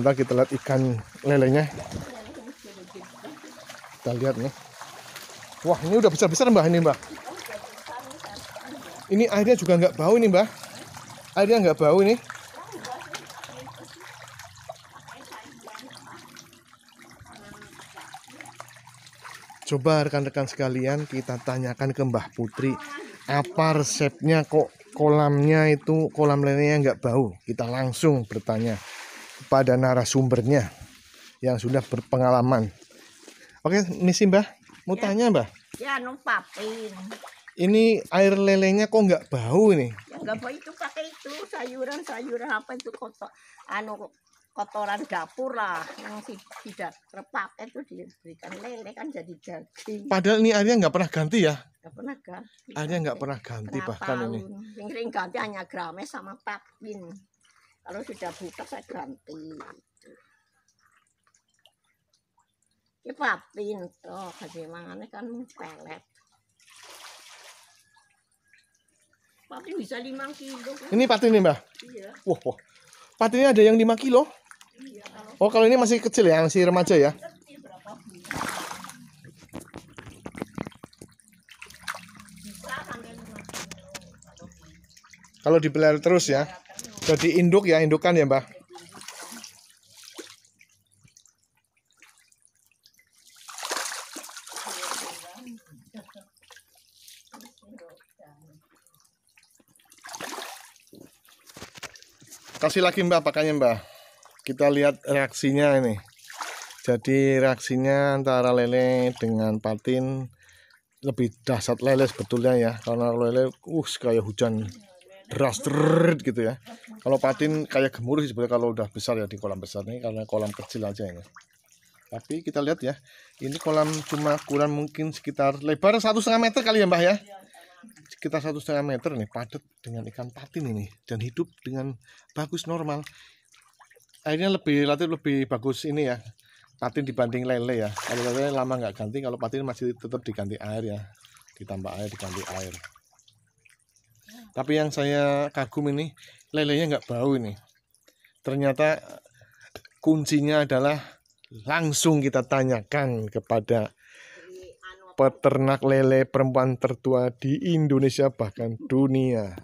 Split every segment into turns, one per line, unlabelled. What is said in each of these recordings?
Sebentar kita lihat ikan lelenya. Kita lihat nih. Wah, ini udah besar-besar mbak ini mbak Ini airnya juga nggak bau ini mbak Airnya nggak bau ini. Coba rekan-rekan sekalian kita tanyakan ke Mbah Putri apa resepnya kok kolamnya itu kolam lelenya nggak bau. Kita langsung bertanya pada narasumbernya yang sudah berpengalaman. Oke, misi Mbah, mau ya. tanya Mbah?
Ya, numpapin.
Ini air lelenya kok nggak bau ini?
Ya, nggak bau itu pakai itu sayuran-sayuran apa itu kotor, anu kotoran dapur lah yang tidak terpakai itu diberikan lele kan jadi daging.
Padahal ini airnya nggak pernah ganti ya?
Nggak pernah ganti.
Airnya nggak pernah ganti Kenapa? bahkan ini.
Yang sering ganti hanya gramnya sama papin kalau sudah buka saya ganti Ini papin toh kasih mangannya kan pelet patin bisa 5 kilo kan? ini patin nih mbak iya
wah wah patinnya ada yang 5 kilo iya oh kalau ini masih kecil ya masih remaja ya kalau dibelar terus ya iya, jadi induk ya, indukan ya, Mbak. Kasih lagi Mbak, pakainya Mbak? Kita lihat reaksinya ini. Jadi reaksinya antara lele dengan patin lebih dahsyat lele sebetulnya ya karena lele uh kayak hujan deras gitu ya kalau patin kayak gemuruh sebenarnya kalau udah besar ya di kolam besar ini karena kolam kecil aja ini tapi kita lihat ya ini kolam cuma ukuran mungkin sekitar lebar satu setengah meter kali ya mbah ya sekitar satu setengah meter nih padat dengan ikan patin ini dan hidup dengan bagus normal airnya lebih relatif lebih bagus ini ya patin dibanding lele ya kalau lele lama nggak ganti kalau patin masih tetap diganti air ya ditambah air diganti air tapi yang saya kagum ini lelenya nggak bau ini ternyata kuncinya adalah langsung kita tanyakan kepada peternak lele perempuan tertua di Indonesia bahkan dunia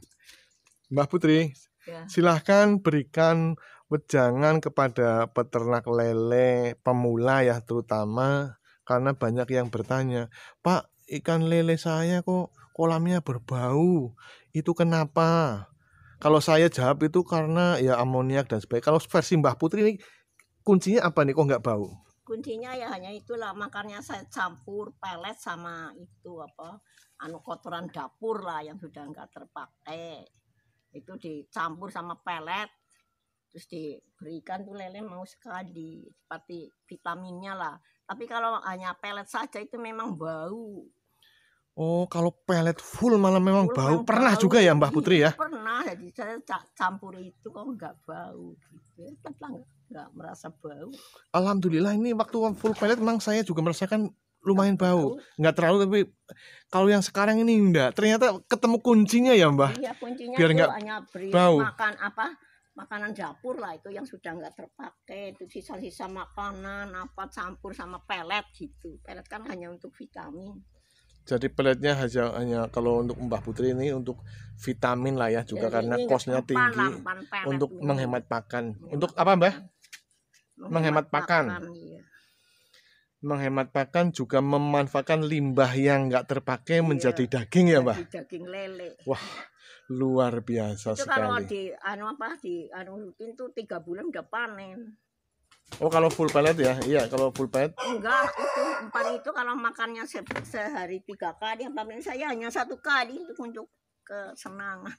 Mbak Putri ya. silahkan berikan wejangan kepada peternak lele pemula ya terutama karena banyak yang bertanya, "Pak, ikan lele saya kok kolamnya berbau. Itu kenapa? Kalau saya jawab itu karena ya amoniak dan sebagainya. Kalau versi Mbah Putri ini kuncinya apa nih kok nggak bau?
Kuncinya ya hanya itulah makanya saya campur pelet sama itu apa anu kotoran dapur lah yang sudah nggak terpakai itu dicampur sama pelet terus diberikan tuh lele mau sekali seperti vitaminnya lah tapi kalau hanya pelet saja itu memang bau
Oh, kalau pelet full malah memang full bau. pernah bau. juga ya Mbah Putri ya? Iya,
pernah, jadi saya campur itu kok nggak bau gitu. ya, Tetap nggak merasa bau.
Alhamdulillah ini waktu full pelet memang saya juga merasakan lumayan bau. Nggak terlalu tapi kalau yang sekarang ini enggak. Ternyata ketemu kuncinya ya Mbah. Iya,
kuncinya Biar beri bau. makan apa? makanan dapur lah itu yang sudah nggak terpakai itu sisa-sisa makanan apa campur sama pelet gitu pelet kan hanya untuk vitamin
jadi peletnya hanya, hanya kalau untuk Mbah Putri ini untuk vitamin lah ya juga jadi karena kosnya tinggi pan, pan, untuk ini. menghemat pakan. Iya. Untuk apa Mbah? Menghemat, menghemat pakan. pakan iya. Menghemat pakan juga memanfaatkan limbah yang nggak terpakai iya. menjadi daging ya Mbah.
Daging lele.
Wah luar biasa itu sekali. Itu kalau di
anu apa di anu itu tiga bulan udah panen.
Oh kalau full pellet ya? Iya kalau full pellet?
Enggak, itu empat itu kalau makannya se sehari tiga kali, yang paling saya hanya satu kali untuk untuk kesenangan.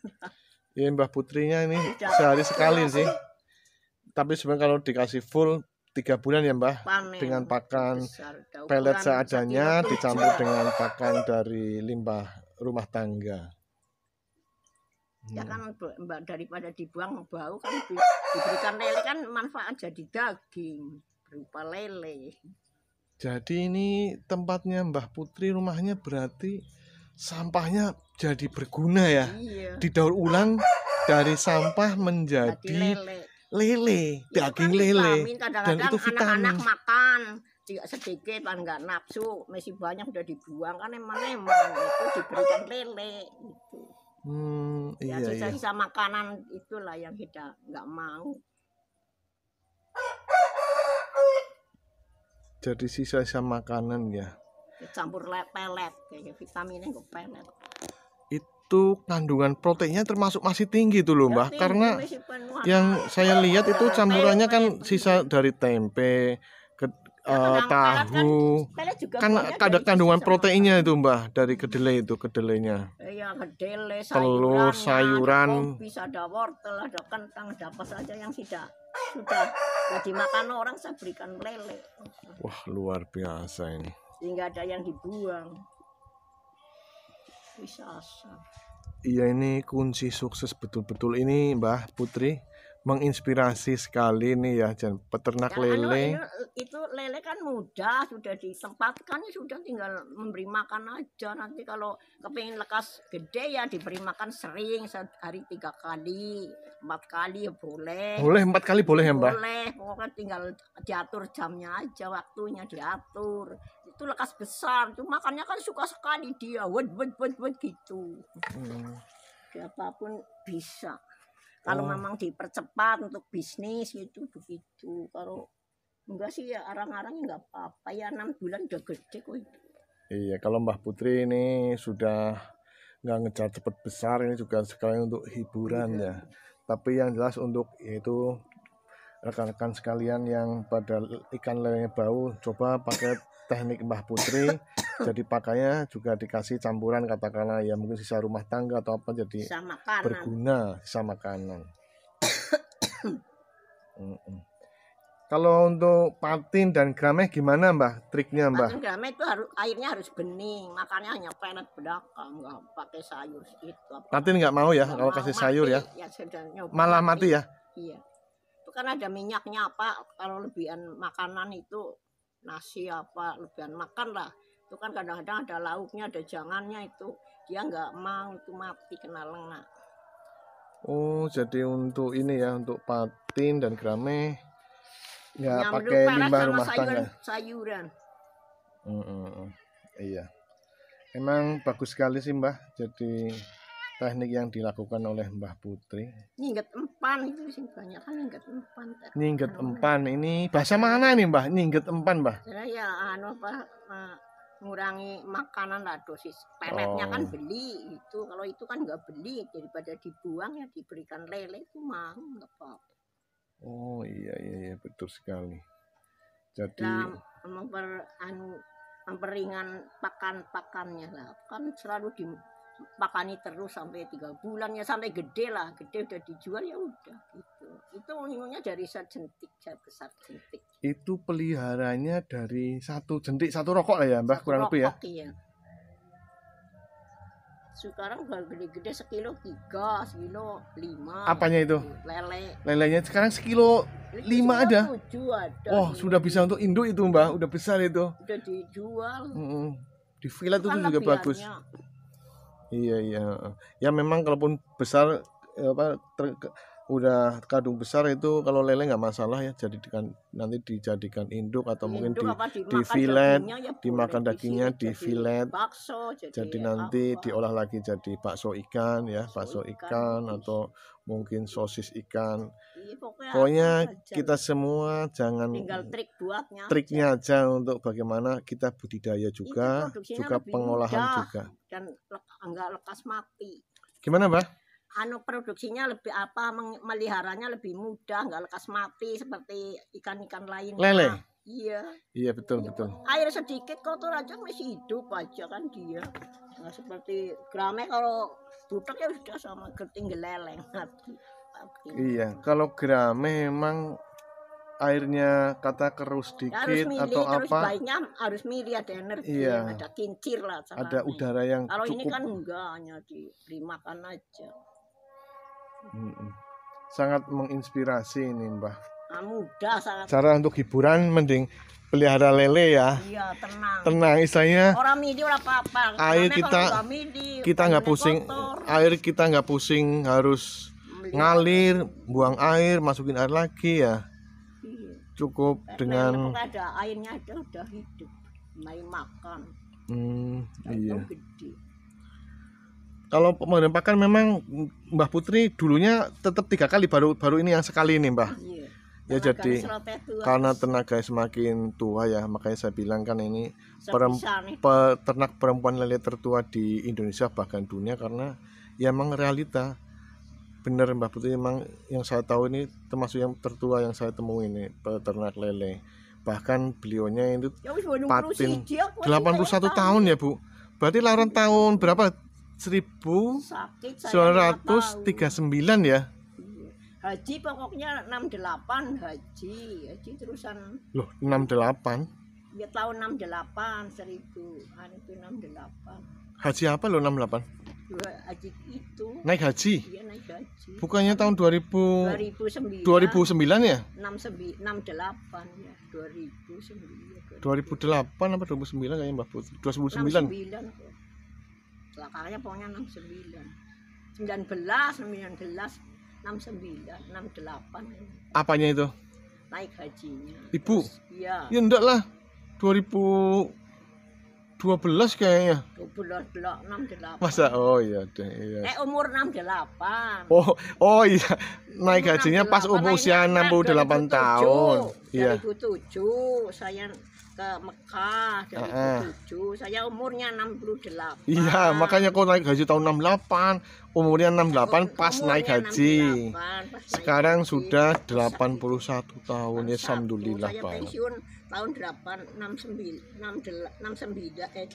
Iya Mbah Putrinya ini iya. sehari sekali sih. Tapi sebenarnya kalau dikasih full tiga bulan ya Mbah Panen, dengan pakan besar, pellet seadanya dicampur dengan pakan dari limbah rumah tangga. Ya hmm.
kan daripada dibuang bau kan di, diberikan lele kan manfaat jadi daging berupa lele.
Jadi ini tempatnya Mbah Putri rumahnya berarti sampahnya jadi berguna ya. Iya. Didaur ulang dari sampah menjadi lele. lele, iya, daging kan lele. Dan itu vitamin. Anak-anak
makan tidak sedikit kan nggak nafsu masih banyak udah dibuang kan emang-emang itu diberikan lele gitu.
Hmm, ya iya, iya. sisa-sisa
iya. makanan itulah yang kita nggak mau.
Jadi sisa-sisa makanan ya.
campur pelet, kayak vitaminnya kok pelet.
Itu kandungan proteinnya termasuk masih tinggi tuh loh, ya, mbak Karena yang saya lihat itu campurannya kan sisa dari tempe, uh, tahu kan,
pelet gitu, kan ada
kandungan proteinnya itu mbah dari kedelai itu kedelainya
iya kedelai sayuran telur sayuran bisa ada wortel ada kentang ada apa saja yang tidak sudah ya dimakan orang saya berikan lele
wah luar biasa ini
sehingga ada yang dibuang bisa asal
iya ini kunci sukses betul-betul ini mbah putri menginspirasi sekali nih ya Jan peternak ya, anu, lele anu,
itu lele kan mudah sudah ditempatkan ya sudah tinggal memberi makan aja nanti kalau kepingin lekas gede ya diberi makan sering sehari tiga kali empat kali ya boleh boleh
empat kali boleh ya mbak boleh
pokoknya tinggal diatur jamnya aja waktunya diatur itu lekas besar tuh makannya kan suka sekali dia wet wet wet wet gitu hmm. apapun bisa kalau oh. memang dipercepat untuk bisnis gitu begitu. Kalau enggak sih ya arang-arangnya enggak apa-apa ya enam bulan udah gede kok itu.
Iya, kalau Mbah Putri ini sudah nggak ngejar cepet besar ini juga sekalian untuk hiburan iya. ya. Tapi yang jelas untuk yaitu rekan-rekan sekalian yang pada ikan lelenya bau coba pakai teknik Mbah Putri jadi pakainya juga dikasih campuran katakanlah ya mungkin sisa rumah tangga atau apa jadi berguna sisa makanan Kalau untuk patin dan grameh gimana mbah? Triknya mbah? Patin
grameh itu harus airnya harus bening, makannya hanya pelet belakang, nggak pakai sayur itu. Apa.
Patin nggak mau ya kalau kasih mati, sayur ya?
ya Malah mati. mati ya? Iya. Itu kan ada minyaknya apa? Kalau lebihan makanan itu nasi apa lebihan makan lah itu kan kadang-kadang ada lauknya ada jangannya itu dia nggak mau itu mati kena lengah
oh jadi untuk ini ya untuk patin dan gerame nggak pakai limbah rumah tangga
sayuran
mm, mm -mm. iya emang bagus sekali sih mbah jadi teknik yang dilakukan oleh Mbah Putri.
Nyingget empan itu sih banyak kan nyingget empan.
Nyingget empan ini bahasa mana nih Mbah? Nyingget empan Mbah?
Ya, ya anu apa ngurangi makanan lah dosis peletnya kan oh. kan beli itu kalau itu kan nggak beli daripada dibuang ya diberikan lele itu mau nggak
oh iya, iya iya betul sekali jadi nah,
memper anu memperingan pakan pakannya lah kan selalu di pakani terus sampai tiga bulan ya sampai gede lah gede udah dijual ya udah gitu itu ilmunya dari satu jentik besar jentik
itu peliharanya dari satu jentik satu rokok lah ya mbah kurang lebih ya
iya. sekarang gede-gede sekilo tiga sekilo lima apanya itu lele
lelenya sekarang sekilo lima ada.
ada oh sudah
bisa untuk induk itu mbah udah besar itu
udah dijual mm
-hmm. di villa itu kan juga bagus iya iya ya memang kalaupun besar eh, apa ter, udah kadung besar itu kalau lele nggak masalah ya jadikan nanti dijadikan induk atau iya, induk mungkin di di filet ya dimakan dagingnya di filet bakso jadi, jadi nanti apa. diolah lagi jadi bakso ikan ya bakso, bakso ikan, ikan atau mungkin sosis ikan
pokoknya, pokoknya kita
semua jangan tinggal
trik buatnya triknya
aja. aja untuk bagaimana kita budidaya juga juga pengolahan mudah, juga
dan le enggak lekas mati gimana mbak anu produksinya lebih apa meliharanya lebih mudah enggak lekas mati seperti ikan-ikan lain lele iya
iya betul betul
air sedikit kotor aja masih hidup aja kan dia nggak seperti grame kalau butek ya sudah sama ketinggalan. mati
Iya, kalau gerame memang airnya kata keruh sedikit milih, atau apa baiknya
harus milih ada energi iya. ada kincir lah ada udara yang kalau cukup... ini kan enggak hanya diberi makan aja
sangat menginspirasi ini mbah
ah, mudah cara
untuk hiburan mending pelihara lele ya.
Iya, tenang.
Tenang istilahnya. Orang
midi orang apa-apa. Air kita kita nggak pusing.
Kotor. Air kita nggak pusing harus ngalir buang air masukin air lagi ya iya. cukup nah, dengan
ada airnya ada udah hidup main makan
hmm, iya. kalau pemadam pakan memang Mbah Putri dulunya tetap tiga kali baru baru ini yang sekali ini Mbah iya. ya jadi karena tenaga semakin tua ya makanya saya bilang kan ini perem, peternak perempuan lele tertua di Indonesia bahkan dunia karena ya memang realita benar mbak Putri memang yang saya tahu ini termasuk yang tertua yang saya temui ini peternak lele bahkan beliaunya itu ya
patin 81 tahun ya
Bu berarti laran tahun berapa 1939
ya iya. haji pokoknya 68 haji haji terusan
loh 68
ya tahun 68 1000 kan itu 68
haji apa loh 68
naik haji iya naik haji bukannya tahun
2000
2009 2009 ya 69 68 ya
2009 2008 apa 2009 kayaknya Mbak Putri 2009
69 celakanya pokoknya 69 19 19 69 68 apanya itu naik hajinya
ibu iya ya enggak lah 2000 dua belas kayaknya.
12 blok 68.
Masa oh iya deh iya.
Eh umur 68.
Oh oh iya. Naik gajinya pas umur usia delapan tahun. Iya.
2007 saya ke Mekah dari uh -uh. 7. Saya umurnya 68.
Iya, makanya kau naik haji tahun 68. Umurnya 68 pas umurnya naik haji. 68, pas Sekarang naik haji. sudah 81 tahun. Ya alhamdulillah Saya pensiun
tahun 869 eh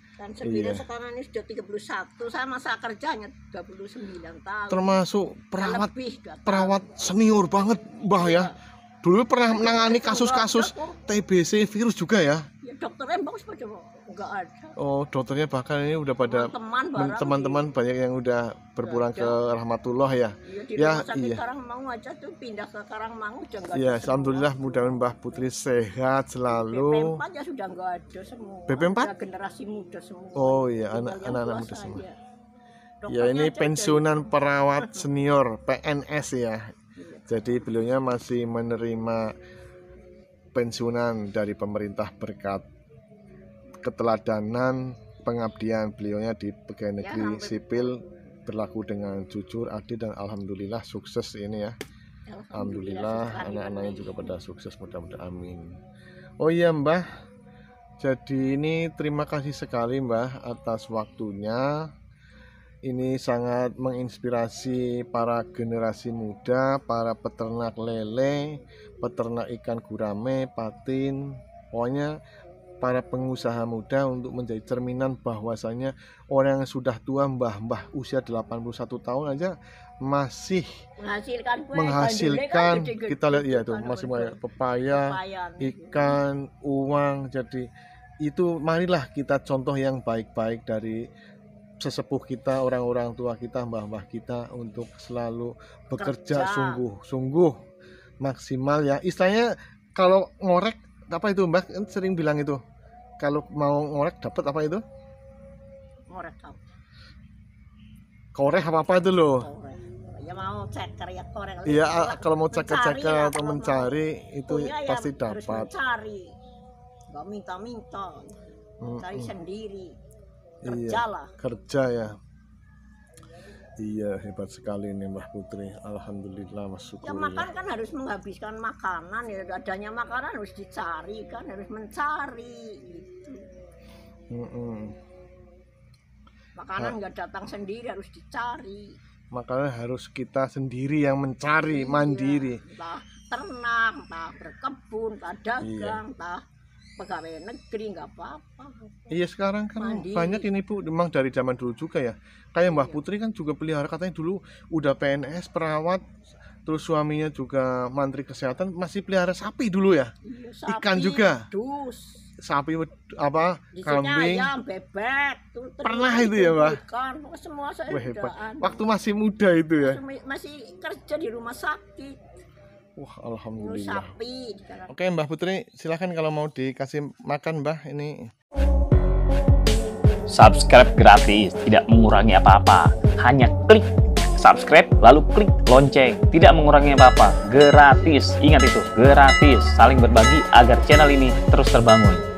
89. 89 iya.
sekarang ini sudah 31 saya masa kerjanya 29 tahun
termasuk perawat lebih, perawat senior banget mbah ya iya dulu pernah menangani kasus-kasus TBC virus juga ya?
ya dokternya bagus pada enggak ada.
Oh, dokternya bahkan ini udah pada teman-teman banyak yang udah berpulang iya, ke Rahmatullah ya. Iya, ya, iya.
Karangmangu aja tuh pindah ke Karangmangu udah Ya Iya,
alhamdulillah mudah-mudahan Mbah Putri sehat selalu.
BP4 sudah enggak ada semua. BP4 generasi muda semua. Oh
iya, anak-anak muda semua. Ya ini pensiunan perawat senior PNS ya jadi beliaunya masih menerima pensiunan dari pemerintah berkat keteladanan pengabdian beliaunya di pegawai ya, negeri ya, sipil berlaku dengan jujur, adil dan alhamdulillah sukses ini ya. Alhamdulillah, alhamdulillah anak-anaknya juga pada sukses mudah-mudahan amin. Oh iya Mbah, jadi ini terima kasih sekali Mbah atas waktunya ini sangat menginspirasi para generasi muda, para peternak lele, peternak ikan gurame, patin, pokoknya para pengusaha muda untuk menjadi cerminan bahwasanya orang yang sudah tua mbah-mbah usia 81 tahun aja masih
menghasilkan, kue, menghasilkan kan kita lihat ya
itu masih banyak pepaya, gitu. ikan, uang jadi itu marilah kita contoh yang baik-baik dari sesepuh kita, orang-orang tua kita, mbah-mbah kita untuk selalu bekerja sungguh-sungguh maksimal ya. Istilahnya kalau ngorek apa itu mbak kan sering bilang itu. Kalau mau ngorek dapat apa itu? Ngorek apa? Korek apa-apa itu loh.
Ya mau ceker ya korek. Iya, ah, kalau mau ceker-ceker ya, atau mencari
mau, itu iya, ya, pasti ya, dapat. Harus
mencari. Gak minta-minta. Cari hmm. sendiri
Iya, kerjalah iya, kerja ya Iya hebat sekali ini Mbah Putri Alhamdulillah Mas ya, Syukur Ya makan kan
harus menghabiskan makanan ya Adanya makanan harus dicari kan Harus mencari gitu mm -mm. Makanan nggak datang sendiri harus dicari
makanya harus kita sendiri yang mencari iya, mandiri
Entah ternak, entah berkebun, iya. entah dagang, iya. entah pegawai negeri nggak apa-apa.
Iya sekarang kan Mandiri. banyak ini bu, memang dari zaman dulu juga ya. Kayak Mbah iya. Putri kan juga pelihara katanya dulu udah PNS perawat, terus suaminya juga mantri kesehatan masih pelihara sapi dulu ya,
iya, sapi, ikan juga. Dus.
Sapi apa kambing. Ayam,
bebek, Pernah itu ya Mbah. Kan semua saya Wah, hebat. Anu. Waktu
masih muda itu ya.
Masih, masih kerja di rumah sakit
Wah, alhamdulillah. Oke, Mbah Putri, silahkan kalau mau dikasih makan, Mbah, ini.
Subscribe gratis, tidak mengurangi apa-apa. Hanya klik subscribe, lalu klik lonceng. Tidak mengurangi apa-apa,
gratis. Ingat itu, gratis. Saling berbagi agar channel ini terus terbangun.